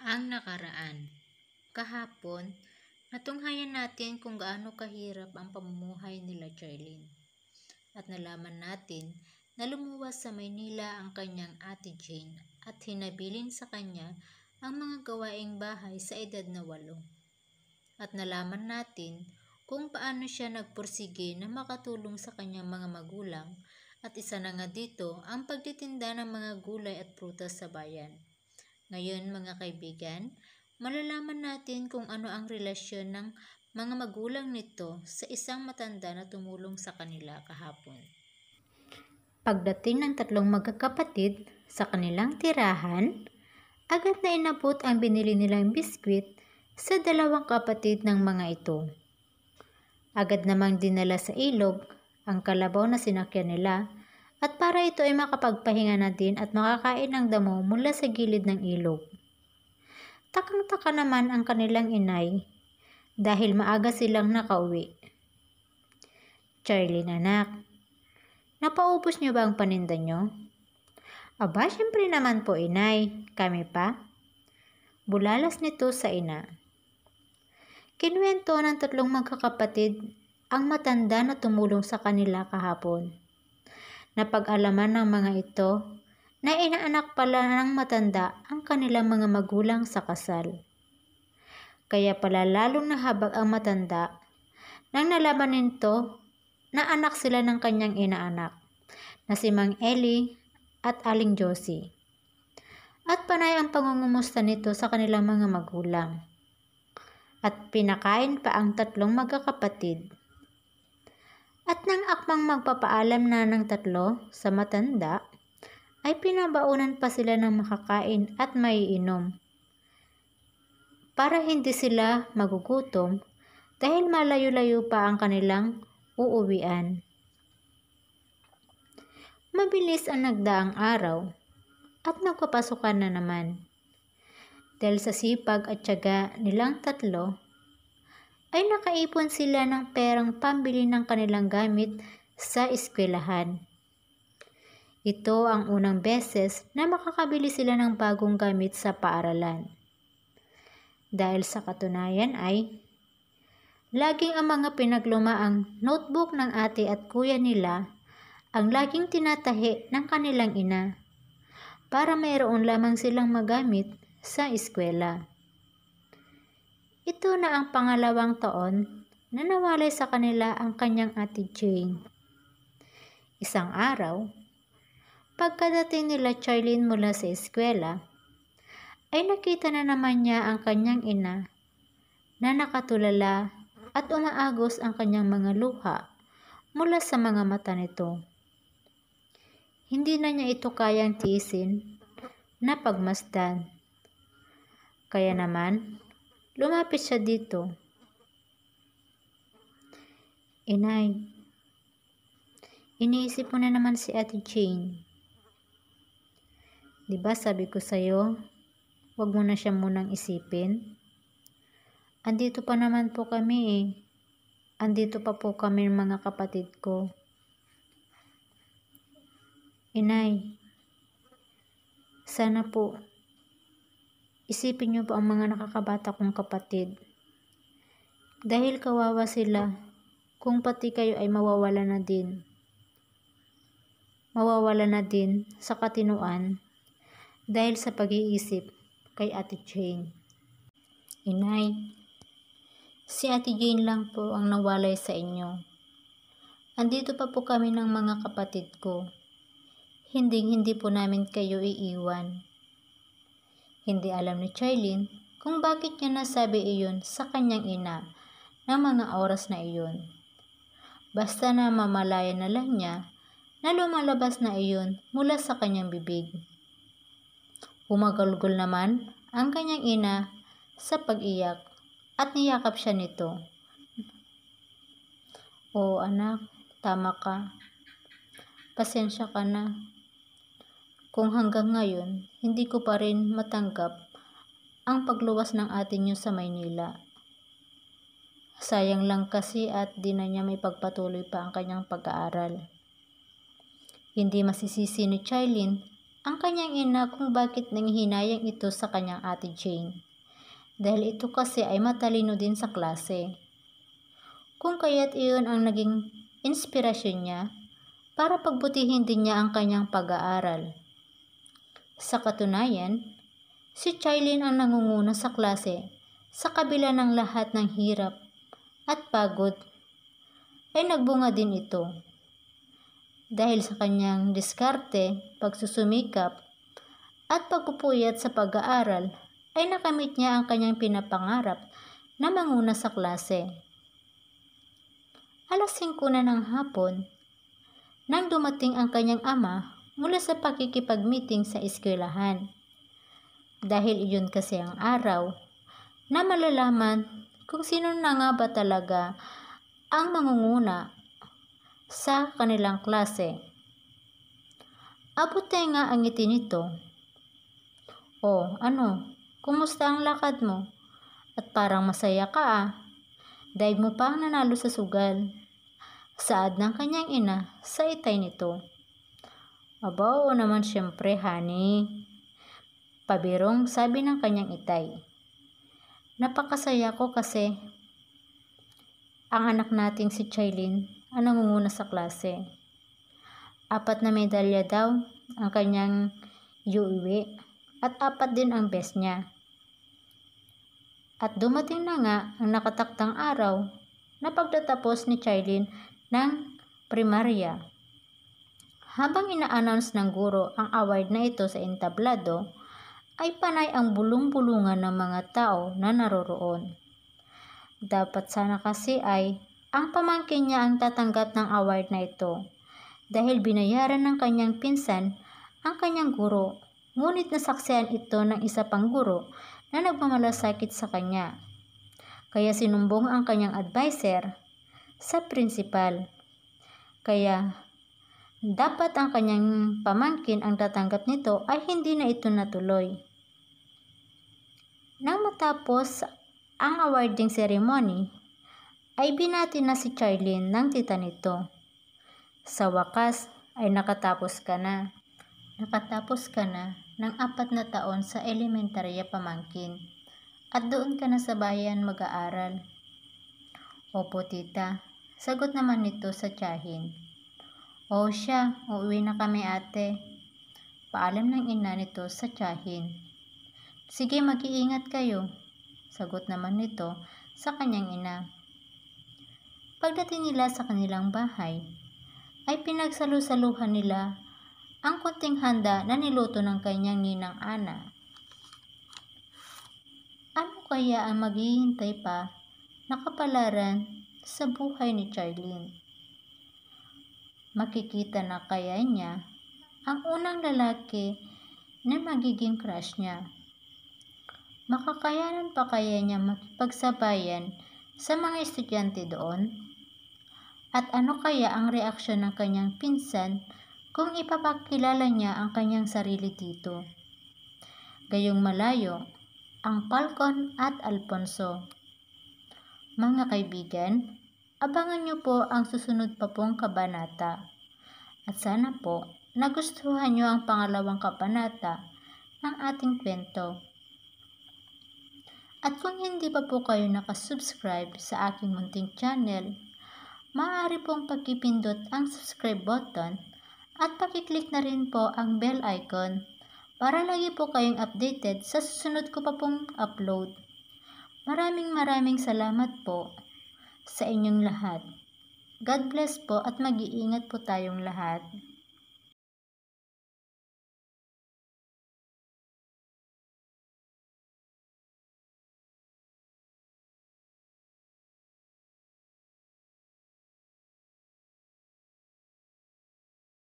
ang nakaraan. Kahapon, natunghayan natin kung gaano kahirap ang pamumuhay nila Charlene. At nalaman natin na lumuwas sa Maynila ang kanyang ate Jane at hinabilin sa kanya ang mga gawaing bahay sa edad na walo. At nalaman natin kung paano siya nagpursige na makatulong sa kanyang mga magulang at isa na nga dito ang pagtitinda ng mga gulay at prutas sa bayan ngayon mga kaibigan, malalaman natin kung ano ang relasyon ng mga magulang nito sa isang matanda na tumulong sa kanila kahapon. Pagdating ng tatlong magkakapatid sa kanilang tirahan, agad na inabot ang binili nilang biskwit sa dalawang kapatid ng mga ito. Agad namang dinala sa ilog ang kalabaw na sinakyan nila at para ito ay makapagpahinga na din at makakain ng damo mula sa gilid ng ilog. Takang-taka naman ang kanilang inay dahil maaga silang nakauwi. Charlie anak, napaubos niyo ba ang paninda niyo? Aba, syempre naman po inay, kami pa. Bulalas nito sa ina. Kinuwento ng tatlong magkakapatid ang matanda na tumulong sa kanila kahapon. Napag-alaman ng mga ito na inaanak pala ng matanda ang kanilang mga magulang sa kasal. Kaya pala lalong nahabag ang matanda nang nalaman nito na anak sila ng kanyang inaanak na si Mang Eli at Aling Josie. At panay ang pangungumusta nito sa kanilang mga magulang. At pinakain pa ang tatlong magkakapatid at nang akmang magpapaalam na ng tatlo sa matanda, ay pinabaunan pa sila ng makakain at maiinom. Para hindi sila magugutom dahil malayo-layo pa ang kanilang uuwian. Mabilis ang nagdaang araw at nagpapasukan na naman. Dahil sa sipag at tiyaga nilang tatlo, ay nakaipon sila ng perang pambili ng kanilang gamit sa eskwelahan. Ito ang unang beses na makakabili sila ng bagong gamit sa paaralan. Dahil sa katunayan ay laging ang mga pinaglumaang notebook ng ate at kuya nila ang laging tinatahi ng kanilang ina para mayroon lamang silang magamit sa eskwela. Ito na ang pangalawang taon na nawalay sa kanila ang kanyang ate Jane. Isang araw, pagkadating nila Charlene mula sa eskwela, ay nakita na naman niya ang kanyang ina na nakatulala at umaagos ang kanyang mga luha mula sa mga mata nito. Hindi na niya ito kayang tiisin na pagmasdan. Kaya naman, Lumapit siya dito. Inay, iniisip mo na naman si Ate Jane. Diba sabi ko sa'yo, huwag mo na siya munang isipin. Andito pa naman po kami eh. Andito pa po kami mga kapatid ko. Inay, sana po Isipin niyo po ang mga nakakabata kong kapatid. Dahil kawawa sila, kung pati kayo ay mawawala na din. Mawawala na din sa katinuan dahil sa pag-iisip kay Ate Jane. Inay, si Ate Jane lang po ang nawalay sa inyo. Andito pa po kami ng mga kapatid ko. Hinding-hindi po namin kayo iiwan. Hindi alam ni Chaylin kung bakit niya nasabi iyon sa kanyang ina ng mga oras na iyon. Basta na mamalaya na lang niya na lumalabas na iyon mula sa kanyang bibig. Umagalgol naman ang kanyang ina sa pag-iyak at niyakap siya nito. Oo anak, tama ka. Pasensya ka na kung hanggang ngayon hindi ko pa rin matanggap ang pagluwas ng atin niyo sa Maynila. Sayang lang kasi at di na niya may pagpatuloy pa ang kanyang pag-aaral. Hindi masisisi ni Charlene ang kanyang ina kung bakit nanghihinayang ito sa kanyang ate Jane. Dahil ito kasi ay matalino din sa klase. Kung kaya't iyon ang naging inspirasyon niya para pagbutihin din niya ang kanyang pag-aaral. Sa katunayan, si Chaylin ang nangunguna sa klase sa kabila ng lahat ng hirap at pagod ay nagbunga din ito. Dahil sa kanyang diskarte, pagsusumikap, at pagpupuyat sa pag-aaral, ay nakamit niya ang kanyang pinapangarap na manguna sa klase. Alas 5 na ng hapon, nang dumating ang kanyang ama mula sa pakikipag-meeting sa eskwelahan. Dahil iyon kasi ang araw na malalaman kung sino na nga ba talaga ang mangunguna sa kanilang klase. Abutay nga ang ngiti nito. O ano, kumusta ang lakad mo? At parang masaya ka ah. Daig mo pa ang nanalo sa sugal. Saad ng kanyang ina sa itay nito. Aba o naman siyempre, honey. Pabirong sabi ng kanyang itay. Napakasaya ko kasi ang anak nating si Chaylin ang nangunguna sa klase. Apat na medalya daw ang kanyang iuwi at apat din ang best niya. At dumating na nga ang nakataktang araw na pagtatapos ni Chaylin ng primarya. Habang ina-announce ng guro ang award na ito sa entablado, ay panay ang bulong-bulungan ng mga tao na naroroon. Dapat sana kasi ay ang pamangkin niya ang tatanggap ng award na ito dahil binayaran ng kanyang pinsan ang kanyang guro ngunit nasaksihan ito ng isa pang guro na nagmamalasakit sa kanya. Kaya sinumbong ang kanyang adviser sa principal. Kaya dapat ang kanyang pamangkin ang tatanggap nito ay hindi na ito natuloy. Nang matapos ang awarding ceremony, ay binati na si Charlene ng tita nito. Sa wakas ay nakatapos ka na. Nakatapos ka na ng apat na taon sa elementarya pamangkin at doon ka na sa bayan mag-aaral. Opo tita, sagot naman nito sa tiyahin. O siya, uuwi na kami ate. Paalam ng ina nito sa tiyahin. Sige, mag-iingat kayo. Sagot naman nito sa kanyang ina. Pagdating nila sa kanilang bahay, ay pinagsalusaluhan nila ang kunting handa na niluto ng kanyang ninang Ana. Ano kaya ang maghihintay pa na kapalaran sa buhay ni Charlene? makikita na kaya niya ang unang lalaki na magiging crush niya. Makakayanan pa kaya niya makipagsabayan sa mga estudyante doon? At ano kaya ang reaksyon ng kanyang pinsan kung ipapakilala niya ang kanyang sarili dito? Gayong malayo, ang Falcon at Alfonso. Mga kaibigan, Abangan nyo po ang susunod pa pong kabanata. At sana po nagustuhan nyo ang pangalawang kabanata ng ating kwento. At kung hindi pa po kayo nakasubscribe sa aking munting channel, maaari pong pagkipindot ang subscribe button at pakiclick na rin po ang bell icon para lagi po kayong updated sa susunod ko pa pong upload. Maraming maraming salamat po sa inyong lahat. God bless po at mag-iingat po tayong lahat.